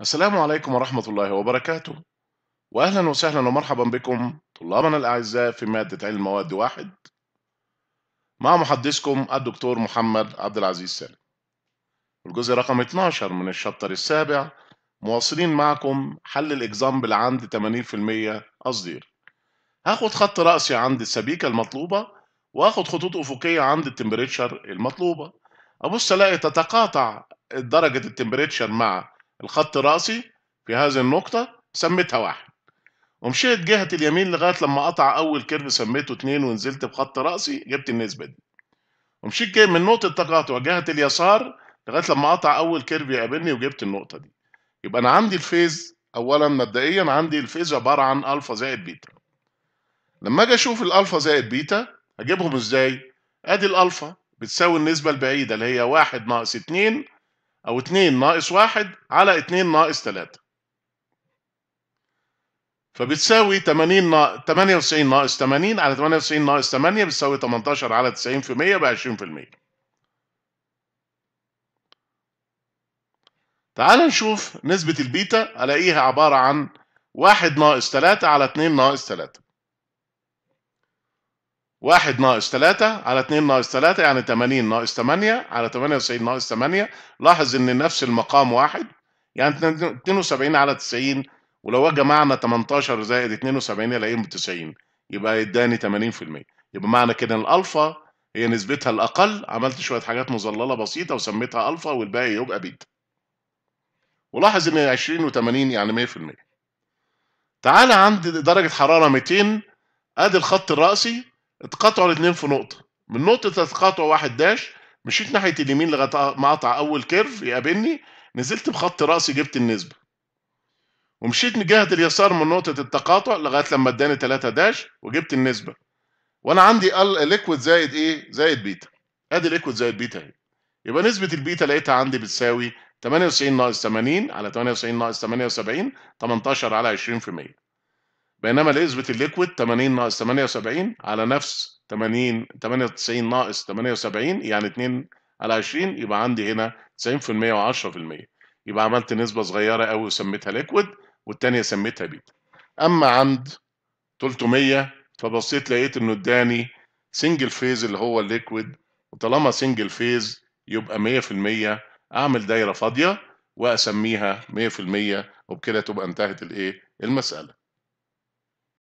السلام عليكم ورحمة الله وبركاته وأهلا وسهلا ومرحبا بكم طلابنا الأعزاء في مادة علم مواد واحد مع محدثكم الدكتور محمد عبد العزيز سالم الجزء رقم 12 من الشابتر السابع مواصلين معكم حل الإكزامبل عند 80% أصدير هاخد خط رأسي عند السبيكة المطلوبة وآخد خطوط أفقية عند التمبريتشر المطلوبة أبص ألاقي تتقاطع درجة التمبريتشر مع الخط الرأسي في هذه النقطة سميتها واحد ومشيت جهة اليمين لغاية لما قطع أول كيرف سميته اتنين ونزلت بخط رأسي جبت النسبة دي ومشيت جاي من نقطة تقاطع جهة اليسار لغاية لما قطع أول كيرف يقابلني وجبت النقطة دي يبقى أنا عندي الفيز أولا مبدئيا عندي الفيز عبارة عن ألفا زائد بيتا لما أجي أشوف الألفا زائد بيتا هجيبهم إزاي؟ أدي الألفا بتساوي النسبة البعيدة اللي هي واحد ناقص اتنين أو 2 ناقص 1 على 2 ناقص 3 فبتساوي 80 نا... 98 ناقص 80 على 98 ناقص 8 بتساوي 18 على 90% ب 20% تعال نشوف نسبة البيتا ألاقيها عبارة عن 1 ناقص 3 على 2 ناقص 3 1 ناقص 3 على 2 ناقص 3 يعني 80 ناقص 8 على 98 ناقص 8 لاحظ ان نفس المقام واحد يعني 72 على 90 ولو جمعنا 18 زائد 72 الاقيهم 90 يبقى اداني 80% يبقى معنى كده ان الالفا هي نسبتها الاقل عملت شويه حاجات مظلله بسيطه وسميتها الفا والباقي يبقى بيتا ولاحظ ان 20 و80 يعني 100% تعالى عند درجه حراره 200 ادي الخط الراسي اتقطعوا الاثنين في نقطه من نقطه اتقاطع واحد داش مشيت ناحيه اليمين لغايه ما اقطع اول كيرف يقابلني نزلت بخط راسي جبت النسبه ومشيت من جهه اليسار من نقطه التقاطع لغايه لما اداني 3 داش وجبت النسبه وانا عندي ال ليكويد زائد ايه زائد بيتا ادي ليكويد زائد بيتا اهي يبقى نسبه البيتا لقيتها عندي بتساوي 98 ناقص 80 على 98 ناقص 78 18 على 20% بينما نسبه الليكويد 80 ناقص 78 على نفس 80 98 ناقص 78 يعني 2 على 20 يبقى عندي هنا 90% و10% يبقى عملت نسبه صغيره قوي وسميتها ليكويد والثانيه سميتها بيتا اما عند 300 فبصيت لقيت انه اداني سنجل فيز اللي هو الليكويد وطالما سنجل فيز يبقى 100% اعمل دايره فاضيه واسميها 100% وبكده تبقى انتهت الايه المساله